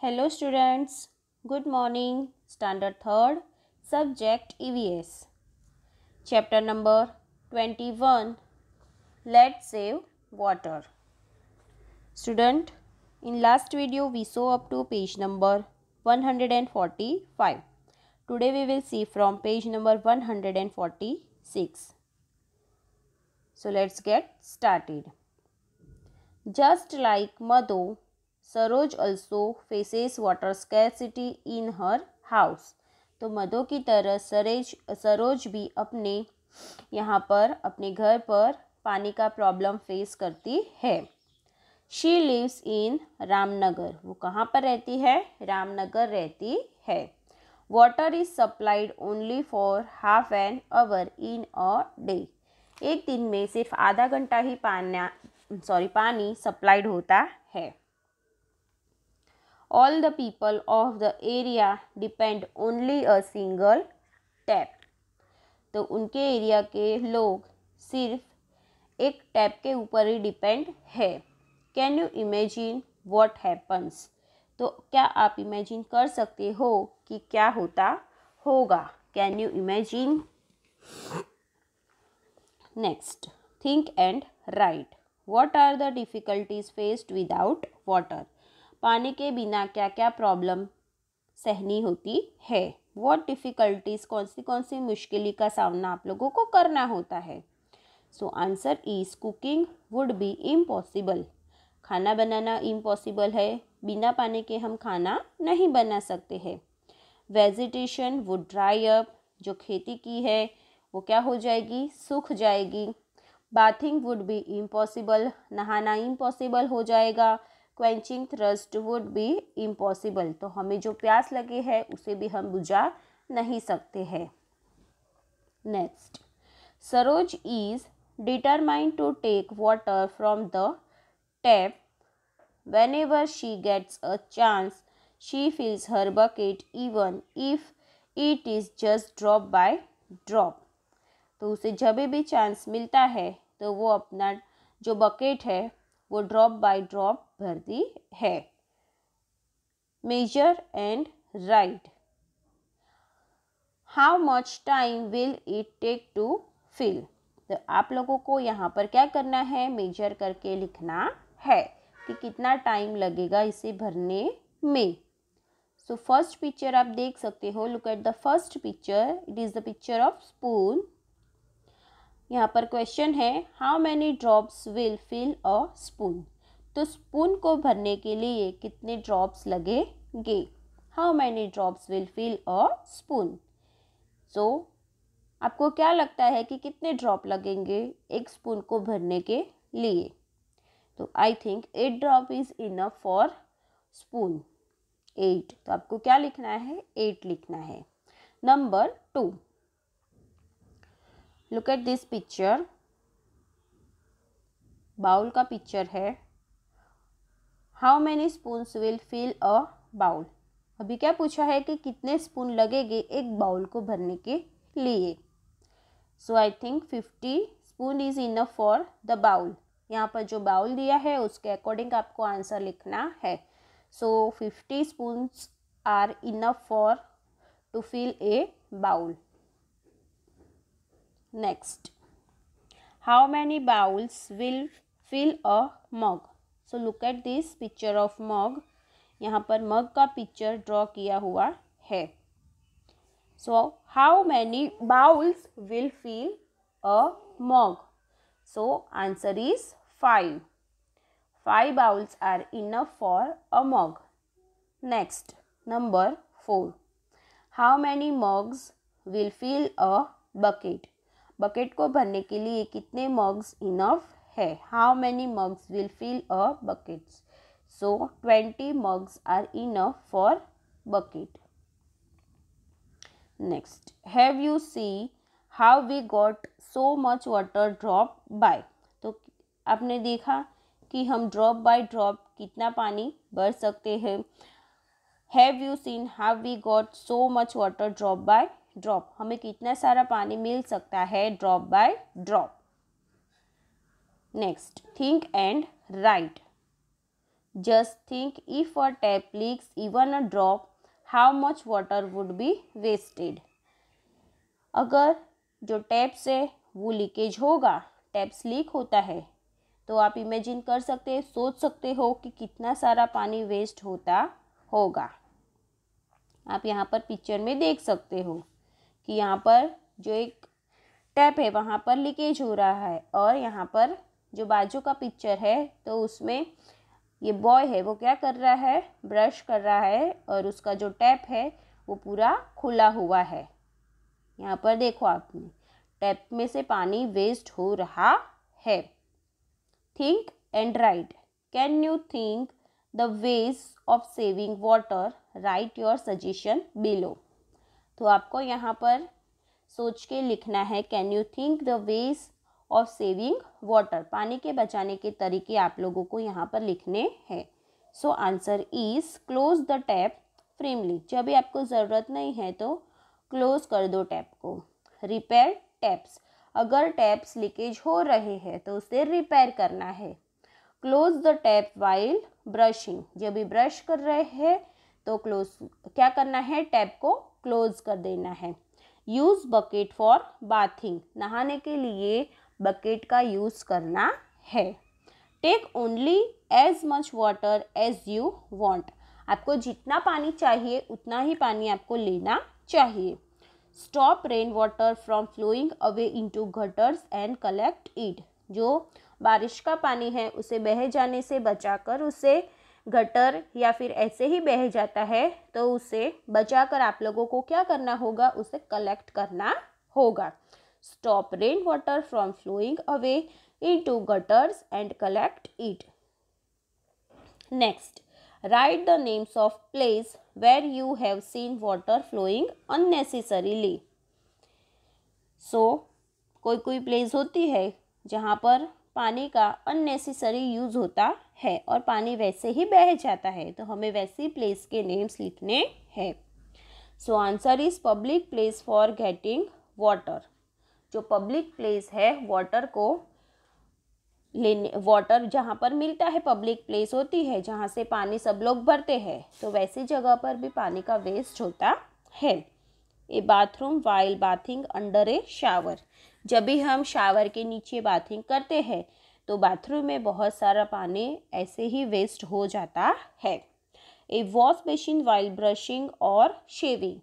Hello students, good morning, standard 3rd, subject EVS. Chapter number 21, Let's Save Water. Student, in last video we saw up to page number 145. Today we will see from page number 146. So let's get started. Just like Madhu Saroj also faces water scarcity in her house तो मधो की तरह Suárez Saroj भी अपने यहाँ पर अपने घर पर पानी का प्रॉब्लम फेस करती है शी लिव्स इन रामनगर वो कहाँ पर रहती है रामनगर रहती है water is supplied only for half an hour in a day एक दिन में सिर्फ आधा घंटा ही पाना सॉरी पानी सप्लाइड होता है all the people of the area depend only a single tap तो उनके एरिया के लोग सिर्फ एक टैप के ऊपर ही डिपेंड है can you imagine what happens तो क्या आप इमेजिन कर सकते हो कि क्या होता होगा can you imagine next think and write what are the difficulties faced without water पानी के बिना क्या क्या प्रॉब्लम सहनी होती है वॉट डिफ़िकल्टीज़ कौन सी कौन सी मुश्किल का सामना आप लोगों को करना होता है so answer is cooking would be impossible खाना बनाना इम्पॉसिबल है बिना पानी के हम खाना नहीं बना सकते हैं वेजिटेशन वुड ड्राई अप जो खेती की है वो क्या हो जाएगी सूख जाएगी बाथिंग वुड बी इम्पॉसिबल नहाना इम्पॉसिबल हो जाएगा quenching thirst would be impossible तो हमें जो प्यास लगे है उसे भी हम बुझा नहीं सकते हैं next Saroj is determined to take water from the tap whenever she gets a chance she fills her bucket even if it is just drop by drop तो उसे जब भी चांस मिलता है तो वो अपना जो बकेट है वो ड्रॉप बाय ड्रॉप भरती है measure and write how much time will it take to fill तो आप लोगों को यहाँ पर क्या करना है मेजर करके लिखना है कि कितना टाइम लगेगा इसे भरने में सो फर्स्ट पिक्चर आप देख सकते हो look at the first picture it is the picture of spoon यहाँ पर क्वेश्चन है how many drops will fill a spoon तो स्पून को भरने के लिए कितने ड्रॉप्स लगेंगे how many drops will fill a spoon so आपको क्या लगता है कि कितने ड्रॉप लगेंगे एक स्पून को भरने के लिए तो I think eight drop is enough for spoon eight तो आपको क्या लिखना है एट लिखना है number two look at this picture bowl का पिक्चर है how many spoons will fill a bowl अभी क्या पूछा है कि कितने स्पून लगेंगे एक बाउल को भरने के लिए so I think fifty spoon is enough for the bowl यहाँ पर जो बाउल दिया है उसके अकॉर्डिंग आपको आंसर लिखना है so fifty spoons are enough for to fill a bowl next how many bowls will fill a mug so look at this picture of mug yahan par mug ka picture draw kiya hua hai so how many bowls will fill a mug so answer is 5 5 bowls are enough for a mug next number 4 how many mugs will fill a bucket bucket को भरने के लिए कितने mugs enough है how many mugs will fill a buckets so twenty mugs are enough for bucket next have you see how we got so much water drop by तो आपने देखा कि हम ड्रॉप बाय ड्रॉप कितना पानी भर सकते हैं have you seen how we got so much water drop by drop हमें कितना सारा पानी मिल सकता है drop by drop next think and write just think if a tap leaks even a drop how much water would be wasted अगर जो taps है वो लीकेज होगा टैप्स लीक होता है तो आप इमेजिन कर सकते हैं सोच सकते हो कि कितना सारा पानी वेस्ट होता होगा आप यहाँ पर पिक्चर में देख सकते हो कि यहाँ पर जो एक टैप है वहाँ पर लीकेज हो रहा है और यहाँ पर जो बाजू का पिक्चर है तो उसमें ये बॉय है वो क्या कर रहा है ब्रश कर रहा है और उसका जो टैप है वो पूरा खुला हुआ है यहाँ पर देखो आपने टैप में से पानी वेस्ट हो रहा है think and write can you think the ways of saving water write your suggestion below तो आपको यहाँ पर सोच के लिखना है can you think the ways of saving water पानी के बचाने के तरीके आप लोगों को यहाँ पर लिखने हैं so answer is close the tap firmly जब भी आपको ज़रूरत नहीं है तो क्लोज़ कर दो टैप को रिपेयर टैप्स अगर टैप्स लीकेज हो रहे हैं तो उसे रिपेयर करना है close the tap while brushing जब भी ब्रश कर रहे हैं तो क्लोज क्या करना है टैप को क्लोज कर देना है यूज़ बकेट फॉर बाथिंग नहाने के लिए बकेट का यूज़ करना है take only as much water as you want आपको जितना पानी चाहिए उतना ही पानी आपको लेना चाहिए stop rain water from flowing away to gutters and collect it जो बारिश का पानी है उसे बह जाने से बचाकर उसे गटर या फिर ऐसे ही बह जाता है तो उसे बचाकर आप लोगों को क्या करना होगा उसे कलेक्ट करना होगा stop rain water from flowing away into gutters and collect it next write the names of place where you have seen water flowing unnecessarily so कोई कोई प्लेस होती है जहाँ पर पानी का अननेसेसरी यूज़ होता है और पानी वैसे ही बह जाता है तो हमें वैसी प्लेस के नेम्स लिखने हैं so answer is public place for getting water जो पब्लिक प्लेस है वाटर को लेने वाटर जहाँ पर मिलता है पब्लिक प्लेस होती है जहाँ से पानी सब लोग भरते हैं तो वैसी जगह पर भी पानी का वेस्ट होता है a bathroom while bathing under a shower जब भी हम शावर के नीचे बाथिंग करते हैं तो बाथरूम में बहुत सारा पानी ऐसे ही वेस्ट हो जाता है a wash basin while brushing और शेविंग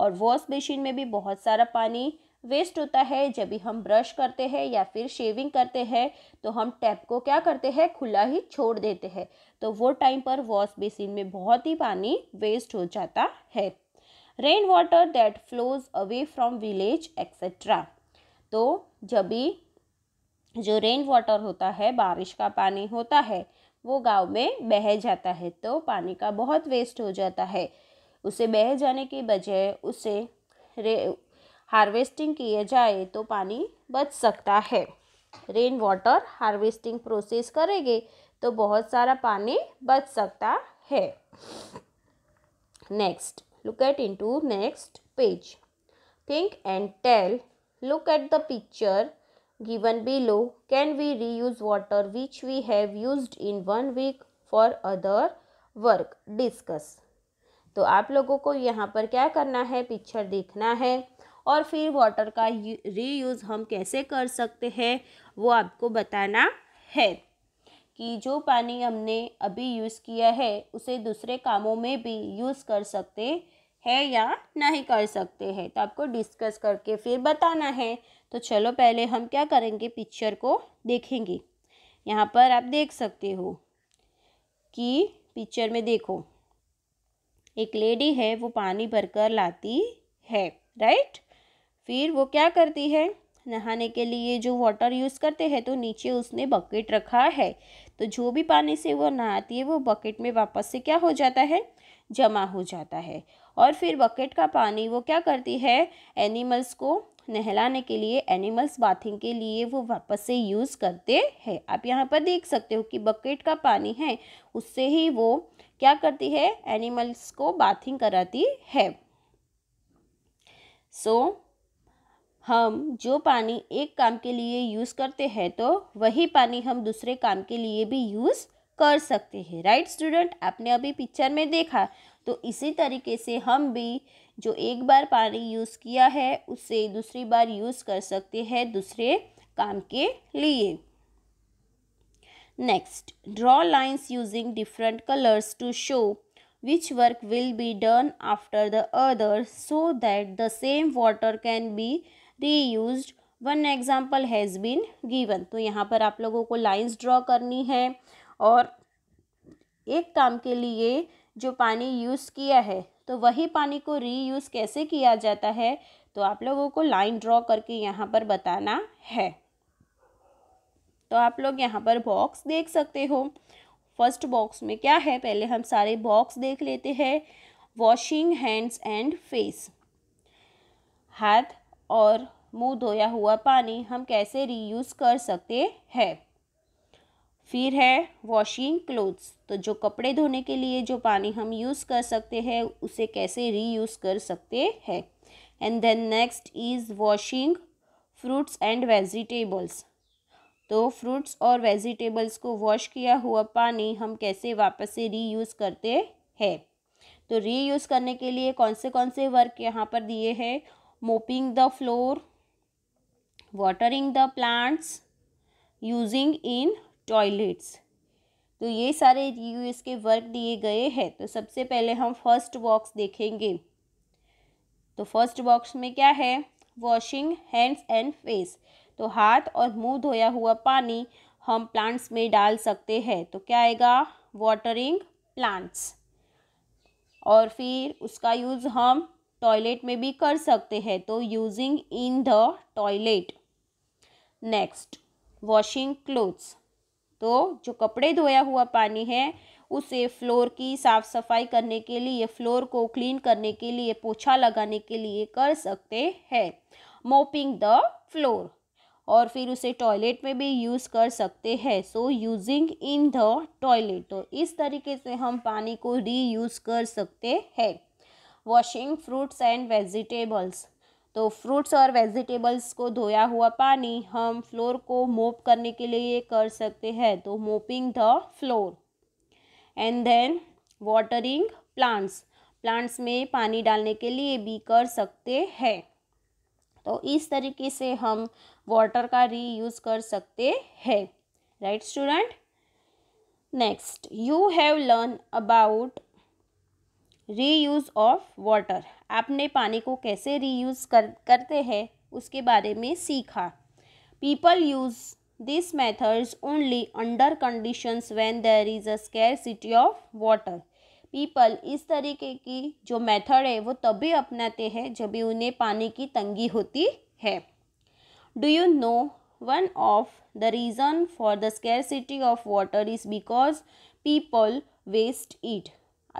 और वॉश बेसिन में भी बहुत सारा पानी वेस्ट होता है जब भी हम ब्रश करते हैं या फिर शेविंग करते हैं तो हम टैप को क्या करते हैं खुला ही छोड़ देते हैं तो वो टाइम पर वॉश बेसिन में बहुत ही पानी वेस्ट हो जाता है rain water that flows away from village etcetera तो जब भी जो रेन वाटर होता है बारिश का पानी होता है वो गांव में बह जाता है तो पानी का बहुत वेस्ट हो जाता है उसे बह जाने के बजाय उसे रे हार्वेस्टिंग किया जाए तो पानी बच सकता है रेन वाटर हार्वेस्टिंग प्रोसेस करेंगे तो बहुत सारा पानी बच सकता है next look at into next page think and tell Look at the picture given below. Can we reuse water which we have used in one week for other work? Discuss. तो आप लोगों को यहाँ पर क्या करना है पिक्चर देखना है और फिर वाटर का रीयूज़ हम कैसे कर सकते हैं वो आपको बताना है कि जो पानी हमने अभी यूज़ किया है उसे दूसरे कामों में भी यूज़ कर सकते हैं है या नहीं कर सकते हैं तो आपको डिस्कस करके फिर बताना है तो चलो पहले हम क्या करेंगे पिक्चर को देखेंगे यहाँ पर आप देख सकते हो कि पिक्चर में देखो एक लेडी है वो पानी भरकर लाती है राइट फिर वो क्या करती है नहाने के लिए जो वाटर यूज़ करते हैं तो नीचे उसने बकेट रखा है तो जो भी पानी से वो नहाती है वो बकेट में वापस से क्या हो जाता है जमा हो जाता है और फिर बकेट का पानी वो क्या करती है एनिमल्स को नहलाने के लिए एनिमल्स बाथिंग के लिए वो वापस से यूज़ करते हैं आप यहाँ पर देख सकते हो कि बकेट का पानी है उससे ही वो क्या करती है एनिमल्स को बाथिंग कराती है सो so, हम जो पानी एक काम के लिए यूज़ करते हैं तो वही पानी हम दूसरे काम के लिए भी यूज़ कर सकते हैं राइट स्टूडेंट आपने अभी पिक्चर में देखा तो इसी तरीके से हम भी जो एक बार पानी यूज़ किया है उसे दूसरी बार यूज़ कर सकते हैं दूसरे काम के लिए next draw lines using different colours to show which work will be done after the other so that the same water can be reuse one example has been given तो यहाँ पर आप लोगों को लाइन्स ड्रॉ करनी है और एक काम के लिए जो पानी यूज़ किया है तो वही पानी को रीयूज़ कैसे किया जाता है तो आप लोगों को लाइन ड्रॉ करके यहाँ पर बताना है तो आप लोग यहाँ पर बॉक्स देख सकते हो फर्स्ट बॉक्स में क्या है पहले हम सारे बॉक्स देख लेते हैं वॉशिंग हैंड्स एंड फेस हाथ और मुंह धोया हुआ पानी हम कैसे रीयूज़ कर सकते हैं फिर है वॉशिंग क्लोथ्स तो जो कपड़े धोने के लिए जो पानी हम यूज़ कर सकते हैं उसे कैसे रीयूज़ कर सकते हैं and then next is washing fruits and vegetables तो फ्रूट्स और वेजिटेबल्स को वॉश किया हुआ पानी हम कैसे वापस से रीयूज़ करते हैं तो रीयूज़ करने के लिए कौन से कौन से वर्क यहाँ पर दिए हैं mopping the floor watering the plants using in toilets तो ये सारे यू इसके वर्क दिए गए हैं तो सबसे पहले हम फर्स्ट बॉक्स देखेंगे तो फर्स्ट बॉक्स में क्या है वॉशिंग हैंड्स एंड फेस तो हाथ और मुंह धोया हुआ पानी हम प्लांट्स में डाल सकते हैं तो क्या आएगा वाटरिंग प्लांट्स और फिर उसका यूज़ हम टॉयलेट में भी कर सकते हैं तो using in the toilet next washing clothes तो जो कपड़े धोया हुआ पानी है उसे फ्लोर की साफ़ सफाई करने के लिए फ्लोर को क्लीन करने के लिए पोछा लगाने के लिए कर सकते हैं मोपिंग द फ्लोर और फिर उसे टॉयलेट में भी यूज़ कर सकते हैं so using in the toilet तो इस तरीके से हम पानी को रीयूज़ कर सकते हैं वॉशिंग फ्रूट्स एंड वेजिटेबल्स तो फ्रूट्स और वेजिटेबल्स को धोया हुआ पानी हम फ्लोर को मोप करने के लिए कर सकते हैं तो mopping the floor and then watering plants plants में पानी डालने के लिए भी कर सकते हैं तो इस तरीके से हम वाटर का रीयूज़ कर सकते हैं right student next you have learn about reuse of water आपने पानी को कैसे रीयूज़ कर करते हैं उसके बारे में सीखा people use this methods only under conditions when there is a city of water people इस तरीके की जो मेथड है वो तभी अपनाते हैं जब भी उन्हें पानी की तंगी होती है do you know one of the reason for the city of water is because people waste it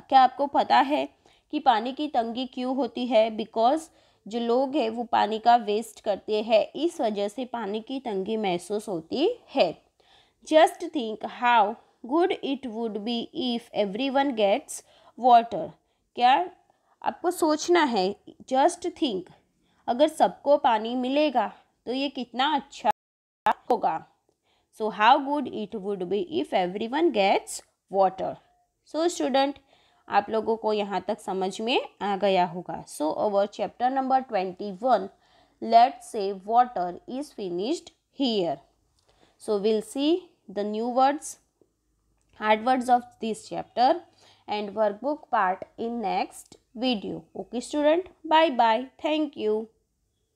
क्या आपको पता है कि पानी की तंगी क्यों होती है बिकॉज़ जो लोग हैं वो पानी का वेस्ट करते हैं इस वजह से पानी की तंगी महसूस होती है just think how good it would be if everyone gets water क्या आपको सोचना है जस्ट थिंक अगर सबको पानी मिलेगा तो ये कितना अच्छा होगा so how good it would be if everyone gets water so student आप लोगों को यहाँ तक समझ में आ गया होगा so our chapter number twenty one let's save water is finished here so will see the new words hard words of this chapter and workbook part in next video okay student bye bye thank you